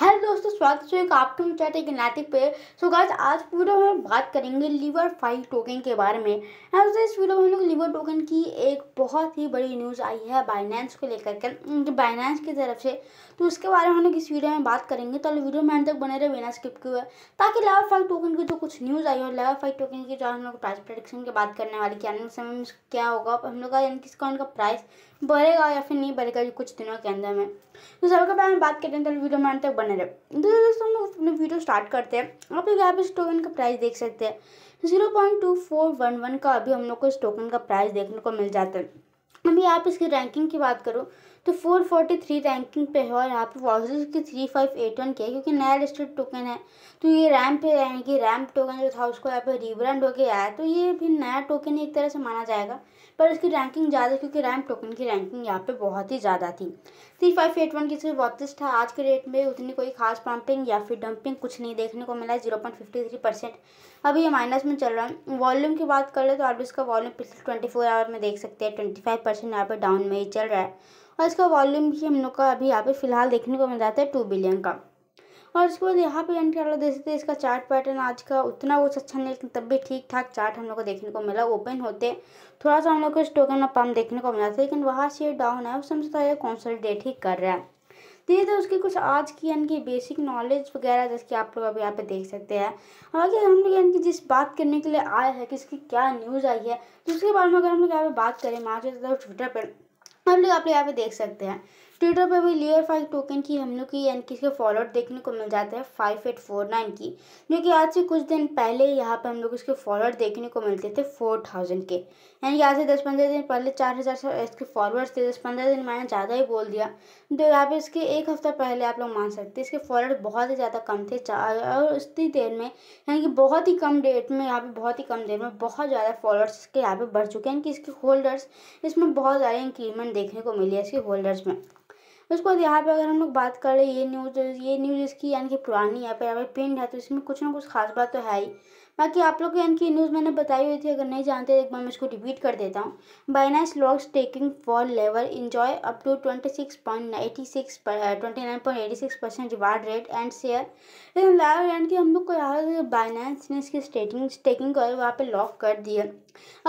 hello दोस्तों स्वागत है आपके हैं नाटिक पे सो so गाइस आज वीडियो में बात करेंगे लीवर फाइव टोकन के बारे में इस वीडियो में हम लोग लीवर टोकन की एक बहुत ही बड़ी न्यूज़ आई है बाइनेंस को लेकर के बाइनेंस की तरफ से तो उसके बारे में हम लोग इस वीडियो में बात करेंगे तो वीडियो में तक बने रहे बिना स्किप किए ताकि लेवर फाइव टोकन की जो कुछ न्यूज़ आई है लेवर फाइव टोकन की जो हम लोग प्राइस प्रोडक्शन की बात करने वाली क्या आने समय में क्या होगा हम लोग का यानी किसका उनका प्राइस बढ़ेगा या फिर नहीं बढ़ेगा कुछ दिनों के अंदर में तो सबके बारे में बात करें तो वीडियो में तक बने रहे इधर दोस्तों हम लोग अपने वीडियो स्टार्ट करते हैं आप लोग यहाँ पे स्टोकन का प्राइस देख सकते हैं zero point two four one one का अभी हम लोग को स्टोकन का प्राइस देखने को मिल जाता है अभी आप इसकी रैंकिंग की बात करो तो 443 रैंकिंग पे है और यहाँ पे वॉजेस की थ्री फाइव वन की है क्योंकि नया लिस्टेड टोकन है तो ये रैम पे यानी कि रैम टोकन जो था उसको यहाँ पे रीब्रांड होकर आया तो ये भी नया टोकन एक तरह से माना जाएगा पर इसकी रैंकिंग ज़्यादा क्योंकि रैम टोकन की रैंकिंग यहाँ पर बहुत ही ज़्यादा थी थ्री फाइव एट वन की सिर्फ था आज के रेट में उतनी कोई खास पम्पिंग या फिर डंपिंग कुछ नहीं देखने को मिला है zero point fifty three percent अभी ये माइनस में चल रहा है वॉल्यूम की बात कर ले तो आप इसका वॉल्यूम पिछले ट्वेंटी फोर आवर में देख सकते हैं ट्वेंटी फाइव परसेंट यहाँ पर डाउन में ही चल रहा है और इसका वॉल्यूम भी हम लोग का अभी यहाँ पे फिलहाल देखने को मिल जाता है टू बिलियन का और उसके बाद यहाँ पे एंड कर लो देख सकते इसका चार्ट पैटर्न आज का उतना कुछ अच्छा नहीं लेकिन तब भी ठीक ठाक चार्ट हम लोग को देखने को मिला ओपन होते थोड़ा सा हम लोग को इस टोकन में पम्प देखने को मिला था लेकिन वहाँ से डाउन है उस समझता है कॉन्सल्टेट ही कर रहा है धीरे धीरे उसकी कुछ आज की यानी कि बेसिक नॉलेज वगैरह जैसे कि आप लोग अभी यहाँ पे देख सकते हैं और अगर हम लोग यानी कि जिस बात करने के लिए आए हैं कि इसकी क्या न्यूज़ आई है तो उसके बारे में अगर हम लोग यहाँ पे बात करें मार्च ट्विटर पर हम लोग आप लोग यहाँ पे देख सकते हैं ट्विटर पर भी लेयर फाइव टोकन की हम लोग की यानी कि इसके फॉलोअट देखने को मिल जाते हैं फाइव एट फोर नाइन की जो कि आज से कुछ दिन पहले यहाँ पर हम लोग इसके फॉलोअर देखने को मिलते थे फोर थाउजेंड के यानी कि आज से दस पंद्रह दिन पहले चार हज़ार से इसके फॉलोअर्स थे दस पंद्रह दिन मैंने ज़्यादा ही बोल दिया तो यहाँ पे इसके एक हफ्ता पहले आप लोग मान सकते इसके फॉलोअर्स बहुत ही ज़्यादा कम थे और उतनी देर में यानी कि बहुत ही कम डेट में यहाँ पे बहुत ही कम देर में बहुत ज़्यादा फॉलोअर्स इसके यहाँ पे बढ़ चुके हैं यानी कि इसके होल्डर्स इसमें बहुत ज़्यादा इंक्रीमेंट देखने को मिली है इसके होल्डर्स में उसके बाद यहाँ पे अगर हम लोग बात कर हैं ये न्यूज़ ये न्यूज़ इसकी यानी कि पुरानी है पर यहाँ पे प्रिंट है तो इसमें कुछ ना कुछ खास बात तो है ही बाकी आप लोग को इनकी न्यूज़ मैंने बताई हुई थी अगर नहीं जानते एक बार मैं इसको रिपीट कर देता हूँ Binance locks staking for level enjoy up to twenty six point eighty six twenty nine point eighty six percent reward rate and share लेकिन लाइव एंड कि हम लोग को यार बाइनास ने इसकी स्टेटिंग टेकिंग कर वहाँ पर लॉक कर दिया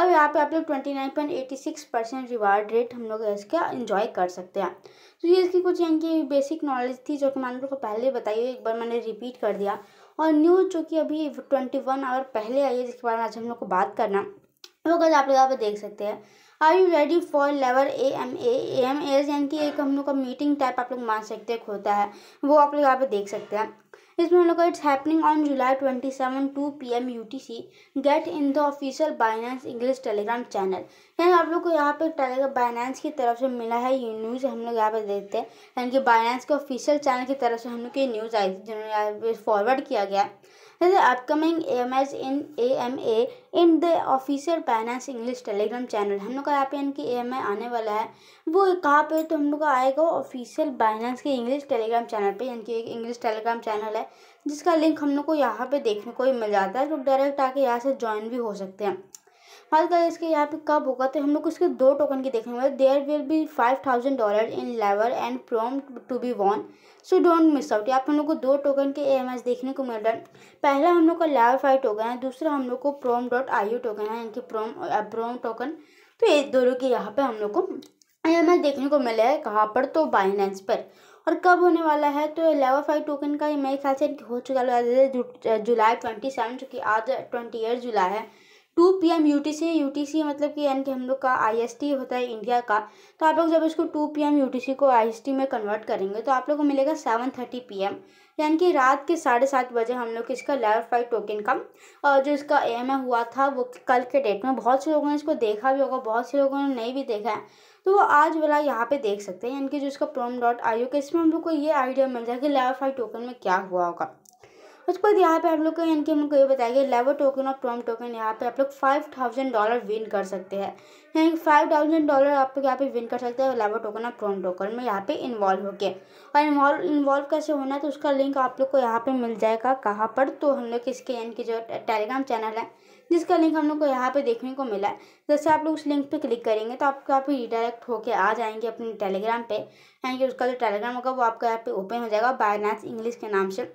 अब यहाँ पे आप लोग twenty nine point eighty six percent reward rate हम लोग इसका इन्जॉय कर सकते हैं तो ये इसकी कुछ कि बेसिक नॉलेज थी जो कि मैंने लोग को पहले बताई हुई एक बार मैंने रिपीट कर दिया और न्यूज़ जो कि अभी ट्वेंटी वन आवर पहले आई है जिसके बारे में आज हम लोग को बात करना वो गज़ आप लोग यहाँ पर देख सकते हैं are you ready for level A M A M एज यानी कि एक हम लोग का मीटिंग टाइप आप लोग मान सकते हैं होता है वो आप लोग यहाँ पर देख सकते हैं इसमें लोग it's happening on July twenty seven two P M U T C get in the official Binance English Telegram channel यानी आप लोग को यहाँ पर टेलीग्राम बाइनेंस की तरफ से मिला है ये न्यूज़ हम लोग यहाँ पर देखते हैं यानी कि बाइनेंस के ऑफिशियल चैनल की तरफ से हम लोग को ये न्यूज़ आई थी जिन्होंने यहाँ पर फॉरवर्ड किया गया the upcoming AMAs in AMA in the official finance English Telegram channel हम लोग का यहाँ पे इनकी ए एम आने वाला है वो कहाँ पे तो हम लोग का आएगा ऑफिशियल बाइनेंस के इंग्लिश टेलीग्राम चैनल पे इनकी एक इंग्लिश टेलीग्राम चैनल है जिसका लिंक हम लोग को यहाँ पे देखने को ही मिल जाता है लोग तो डायरेक्ट आके यहाँ से ज्वाइन भी हो सकते हैं हाल का तो इसके यहाँ पे कब होगा तो हम लोग को इसके दो टोकन के देखने वाले there will be five thousand dollar in Lever and Prom to be won so don't miss out यहाँ पर हम लोग को दो टोकन के ए देखने को मिल रहा है पहला हम लोग का लेवर फाइव टोकन है दूसरा हम लोग को Prom dot I U token है यानी कि प्रोम प्रोम टोकन तो ये दोनों के यहाँ पर हम लोग को ए देखने को मिला है कहाँ पर तो बाइनेंस पर और कब होने वाला है तो लेवर फाइव टोकन का मेरे ख्याल से हो चुका है जुलाई ट्वेंटी सेवन चूँकि आज ट्वेंटी एट जुलाई है two P M U T C U T C मतलब कि यानी कि हम लोग का आई एस टी होता है इंडिया का तो आप लोग जब इसको two P M U T C को आई एस टी में कन्वर्ट करेंगे तो आप लोग को मिलेगा सेवन थर्टी पी एम यानी कि रात के साढ़े सात बजे हम लोग इसका लेवल फाइव टोकन का और जो इसका ए एम हुआ था वो कल के डेट में बहुत से लोगों ने इसको देखा भी होगा बहुत से लोगों ने नहीं भी देखा है तो वो आज वाला यहाँ पे देख सकते हैं यानी कि जो इसका प्रोम डॉट आई के इसमें हम लोग को ये आइडिया मिल जाएगा कि लेवल फाइव टोकन में क्या हुआ होगा उसके बाद यहाँ पे आप लोग को यानी कि हम लोग को ये बताया गया लेवल टोकन और प्रोम टोकन यहाँ पे आप लोग फाइव थाउजेंड डॉलर विन कर सकते हैं यानी कि फाइव थाउजेंड डॉलर आप लोग यहाँ पे विन कर सकते हैं लेवल टोकन और प्रोम टोकन में यहाँ पे इन्वॉल्व होके और इन्वॉल्व इन्वॉल्व कैसे होना है तो उसका लिंक आप लोग को यहाँ पर मिल जाएगा कहाँ पर तो हम लोग इसके यानी कि जो टेलीग्राम चैनल है जिसका लिंक हम लोग को यहाँ पे देखने को मिला है जैसे आप लोग उस लिंक पे क्लिक करेंगे तो आपको यहाँ पे रिडायरेक्ट होकर आ जाएंगे अपने टेलीग्राम पे यानी कि उसका जो टेलीग्राम होगा वो आपका यहाँ पे ओपन हो जाएगा बायनास इंग्लिश के नाम से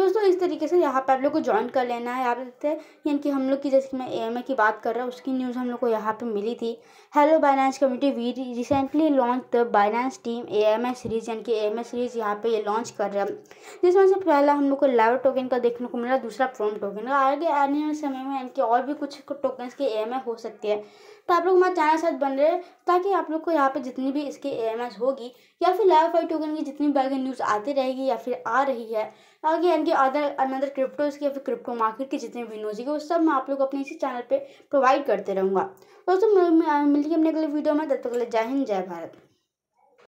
दोस्तों इस तरीके से यहाँ पे आप लोग को ज्वाइन कर लेना है आप देखते हैं यानी कि हम लोग की जैसे मैं ए की बात कर रहा हूँ उसकी न्यूज़ हम लोग को यहाँ पे मिली थी hello Binance community we recently launch the Binance team A series यानी कि ए सीरीज यहाँ पे ये लॉन्च कर रहा है जिसमें से पहला हम लोग को लाइव टोकन का देखने को मिला दूसरा फॉर्म टोकन का आगे आने वाले समय में यानी कि और भी कुछ टोकन्स की ए हो सकती है तो आप लोग हमारे चैनल साथ बन रहे ताकि आप लोग को यहाँ पर जितनी भी इसकी ए होगी या फिर लाइव फाइव टोकन की जितनी भी न्यूज़ आती रहेगी या फिर आ रही है आगे यानी कि अदर अनदर क्रिप्टोज या फिर क्रिप्टो मार्केट के जितने वीडियोज है वो सब मैं आप लोग अपने इसी चैनल पर प्रोवाइड करते रहूँगा दोस्तों मिलती है अपने अगले वीडियो में तब तक जय हिंद जय भारत